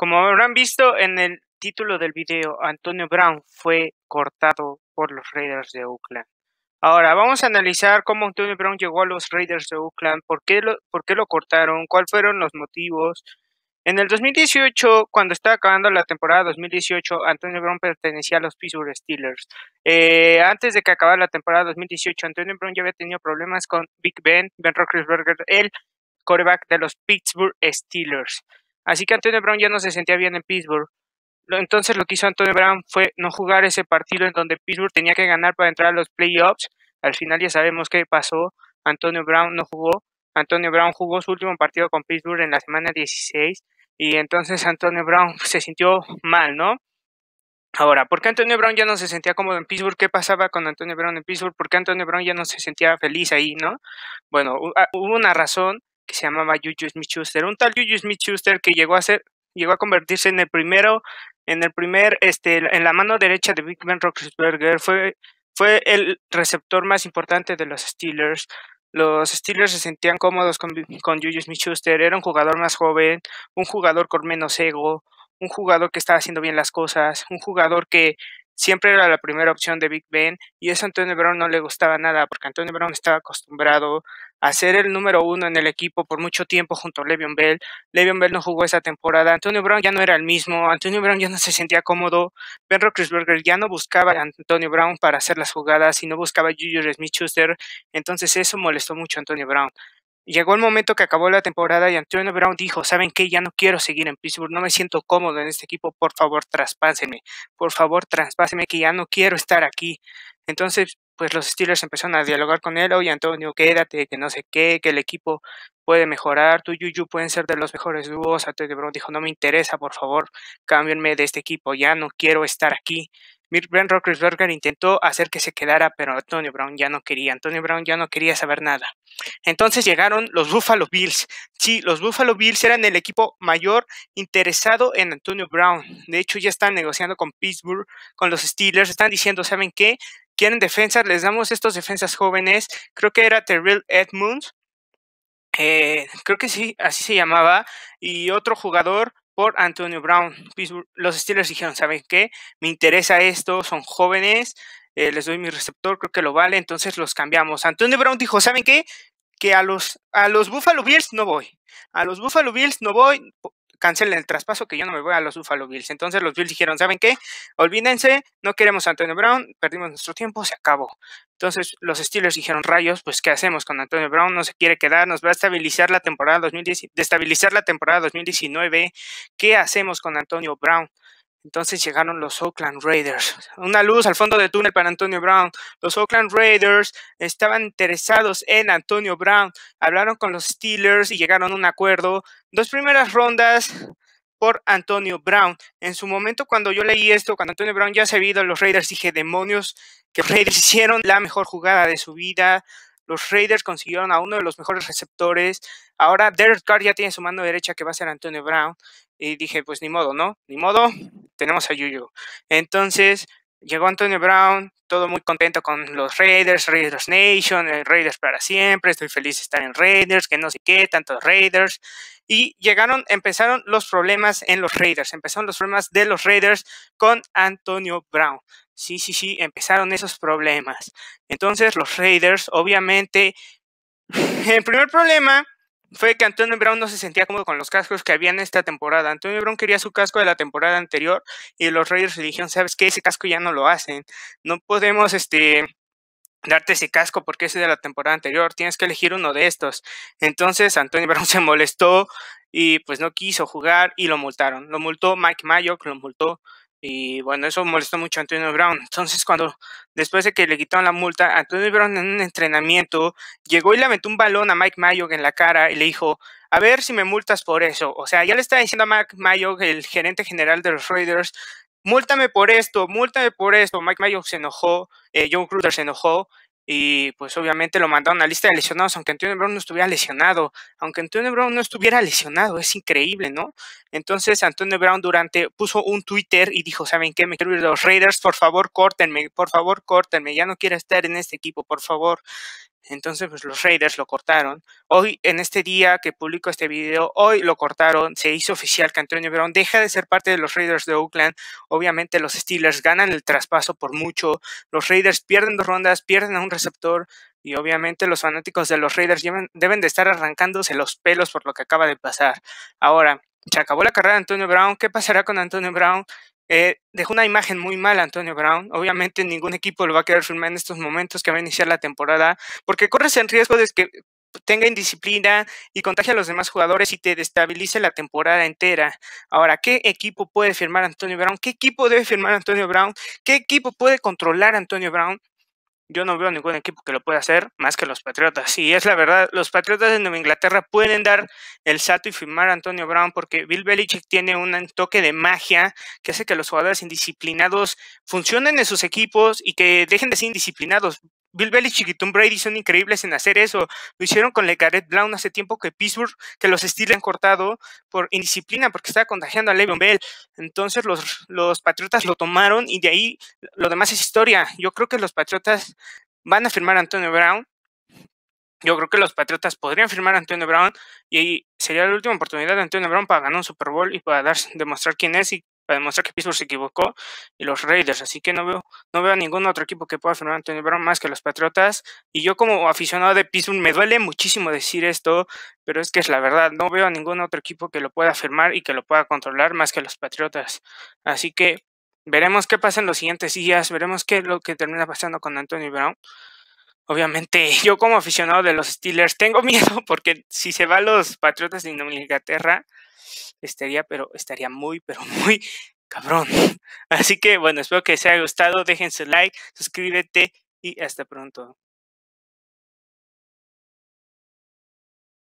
Como habrán visto en el título del video, Antonio Brown fue cortado por los Raiders de Oakland. Ahora, vamos a analizar cómo Antonio Brown llegó a los Raiders de Oakland, por qué lo, lo cortaron, cuáles fueron los motivos. En el 2018, cuando estaba acabando la temporada 2018, Antonio Brown pertenecía a los Pittsburgh Steelers. Eh, antes de que acabara la temporada 2018, Antonio Brown ya había tenido problemas con Big Ben, Ben Roethlisberger, el coreback de los Pittsburgh Steelers. Así que Antonio Brown ya no se sentía bien en Pittsburgh. Entonces lo que hizo Antonio Brown fue no jugar ese partido en donde Pittsburgh tenía que ganar para entrar a los playoffs. Al final ya sabemos qué pasó. Antonio Brown no jugó. Antonio Brown jugó su último partido con Pittsburgh en la semana 16 y entonces Antonio Brown se sintió mal, ¿no? Ahora, ¿por qué Antonio Brown ya no se sentía cómodo en Pittsburgh? ¿Qué pasaba con Antonio Brown en Pittsburgh? ¿Por qué Antonio Brown ya no se sentía feliz ahí, no? Bueno, ah, hubo una razón que se llamaba Juju smith Un tal Juju smith que llegó a ser llegó a convertirse en el primero en el primer este en la mano derecha de Big Ben Roethlisberger fue fue el receptor más importante de los Steelers. Los Steelers se sentían cómodos con, con Juju smith era un jugador más joven, un jugador con menos ego, un jugador que estaba haciendo bien las cosas, un jugador que siempre era la primera opción de Big Ben y eso a Antonio Brown no le gustaba nada porque Antonio Brown estaba acostumbrado a ser el número uno en el equipo por mucho tiempo junto a Le'Veon Bell. Le'Veon Bell no jugó esa temporada. Antonio Brown ya no era el mismo. Antonio Brown ya no se sentía cómodo. Ben Roethlisberger ya no buscaba a Antonio Brown para hacer las jugadas y no buscaba a Juju Smith-Schuster. Entonces eso molestó mucho a Antonio Brown. Llegó el momento que acabó la temporada y Antonio Brown dijo, ¿saben qué? Ya no quiero seguir en Pittsburgh, no me siento cómodo en este equipo, por favor traspásenme, por favor traspásenme que ya no quiero estar aquí. Entonces, pues los Steelers empezaron a dialogar con él, oye Antonio, quédate, que no sé qué, que el equipo puede mejorar, tú y Yuyu pueden ser de los mejores dúos. Antonio Brown dijo, no me interesa, por favor, cámbienme de este equipo, ya no quiero estar aquí. Ben Roethlisberger intentó hacer que se quedara, pero Antonio Brown ya no quería. Antonio Brown ya no quería saber nada. Entonces llegaron los Buffalo Bills. Sí, los Buffalo Bills eran el equipo mayor interesado en Antonio Brown. De hecho, ya están negociando con Pittsburgh, con los Steelers. Están diciendo, ¿saben qué? Quieren defensas, les damos estos defensas jóvenes. Creo que era Terrell Edmonds. Eh, creo que sí, así se llamaba. Y otro jugador Antonio Brown. Los Steelers dijeron, ¿saben qué? Me interesa esto, son jóvenes, eh, les doy mi receptor, creo que lo vale, entonces los cambiamos. Antonio Brown dijo, ¿saben qué? Que a los, a los Buffalo Bills no voy. A los Buffalo Bills no voy, cancelen el traspaso que yo no me voy a los Buffalo Bills. Entonces los Bills dijeron, ¿saben qué? Olvídense, no queremos a Antonio Brown, perdimos nuestro tiempo, se acabó. Entonces los Steelers dijeron, rayos, pues ¿qué hacemos con Antonio Brown? No se quiere quedar, nos va a estabilizar la temporada 2019, la temporada 2019. ¿Qué hacemos con Antonio Brown? Entonces llegaron los Oakland Raiders. Una luz al fondo del túnel para Antonio Brown. Los Oakland Raiders estaban interesados en Antonio Brown. Hablaron con los Steelers y llegaron a un acuerdo. Dos primeras rondas, por Antonio Brown. En su momento, cuando yo leí esto, cuando Antonio Brown ya se había ido a los Raiders, dije, demonios, que los Raiders hicieron la mejor jugada de su vida. Los Raiders consiguieron a uno de los mejores receptores. Ahora Derek Carr ya tiene su mano derecha que va a ser Antonio Brown. Y dije, pues ni modo, ¿no? Ni modo, tenemos a Yuyu. Entonces, Llegó Antonio Brown, todo muy contento con los Raiders, Raiders Nation, eh, Raiders para siempre, estoy feliz de estar en Raiders, que no sé qué, tantos Raiders. Y llegaron, empezaron los problemas en los Raiders, empezaron los problemas de los Raiders con Antonio Brown. Sí, sí, sí, empezaron esos problemas. Entonces los Raiders, obviamente, el primer problema fue que Antonio Brown no se sentía cómodo con los cascos que había en esta temporada. Antonio Brown quería su casco de la temporada anterior y los Raiders le dijeron, ¿sabes qué? Ese casco ya no lo hacen. No podemos, este, darte ese casco porque es de la temporada anterior, tienes que elegir uno de estos. Entonces Antonio Brown se molestó y pues no quiso jugar y lo multaron. Lo multó Mike Mayock, lo multó y bueno, eso molestó mucho a Antonio Brown. Entonces, cuando después de que le quitaron la multa, Antonio Brown en un entrenamiento llegó y le metió un balón a Mike Mayo en la cara y le dijo, a ver si me multas por eso. O sea, ya le estaba diciendo a Mike Mayo, el gerente general de los Raiders, múltame por esto, múltame por esto. Mike Mayo se enojó, eh, John Cruder se enojó y pues obviamente lo mandaron a la lista de lesionados, aunque Antonio Brown no estuviera lesionado, aunque Antonio Brown no estuviera lesionado, es increíble, ¿no? Entonces Antonio Brown durante puso un Twitter y dijo, ¿saben qué? Me quiero ir a los Raiders, por favor, córtenme, por favor, córtenme, ya no quiero estar en este equipo, por favor. Entonces, pues los Raiders lo cortaron. Hoy, en este día que publico este video, hoy lo cortaron. Se hizo oficial que Antonio Brown deja de ser parte de los Raiders de Oakland. Obviamente, los Steelers ganan el traspaso por mucho. Los Raiders pierden dos rondas, pierden a un receptor. Y obviamente los fanáticos de los Raiders deben de estar arrancándose los pelos por lo que acaba de pasar. Ahora, se acabó la carrera de Antonio Brown. ¿Qué pasará con Antonio Brown? Eh, dejó una imagen muy mala Antonio Brown. Obviamente ningún equipo lo va a querer firmar en estos momentos que va a iniciar la temporada, porque corres el riesgo de que tenga indisciplina y contagie a los demás jugadores y te destabilice la temporada entera. Ahora, ¿qué equipo puede firmar Antonio Brown? ¿Qué equipo debe firmar Antonio Brown? ¿Qué equipo puede controlar Antonio Brown? yo no veo ningún equipo que lo pueda hacer más que los Patriotas. Y es la verdad, los Patriotas de Nueva Inglaterra pueden dar el salto y firmar a Antonio Brown porque Bill Belichick tiene un toque de magia que hace que los jugadores indisciplinados funcionen en sus equipos y que dejen de ser indisciplinados. Bill Bell y Tom Brady son increíbles en hacer eso. Lo hicieron con LeGarrette Brown hace tiempo que Pittsburgh, que los Steelers han cortado por indisciplina porque estaba contagiando a Le'Veon Bell. Entonces los, los Patriotas lo tomaron y de ahí lo demás es historia. Yo creo que los Patriotas van a firmar a Antonio Brown. Yo creo que los Patriotas podrían firmar a Antonio Brown y ahí sería la última oportunidad de Antonio Brown para ganar un Super Bowl y para dar, demostrar quién es y para demostrar que Pittsburgh se equivocó y los Raiders. Así que no veo, no veo a ningún otro equipo que pueda firmar a Antonio Brown más que los Patriotas. Y yo como aficionado de Pittsburgh me duele muchísimo decir esto, pero es que es la verdad. No veo a ningún otro equipo que lo pueda firmar y que lo pueda controlar más que los Patriotas. Así que veremos qué pasa en los siguientes días, veremos qué es lo que termina pasando con Antonio Brown obviamente yo como aficionado de los Steelers tengo miedo porque si se va los Patriotas de Inglaterra, estaría, pero estaría muy, pero muy cabrón. Así que bueno, espero que les haya gustado, déjense like, suscríbete y hasta pronto.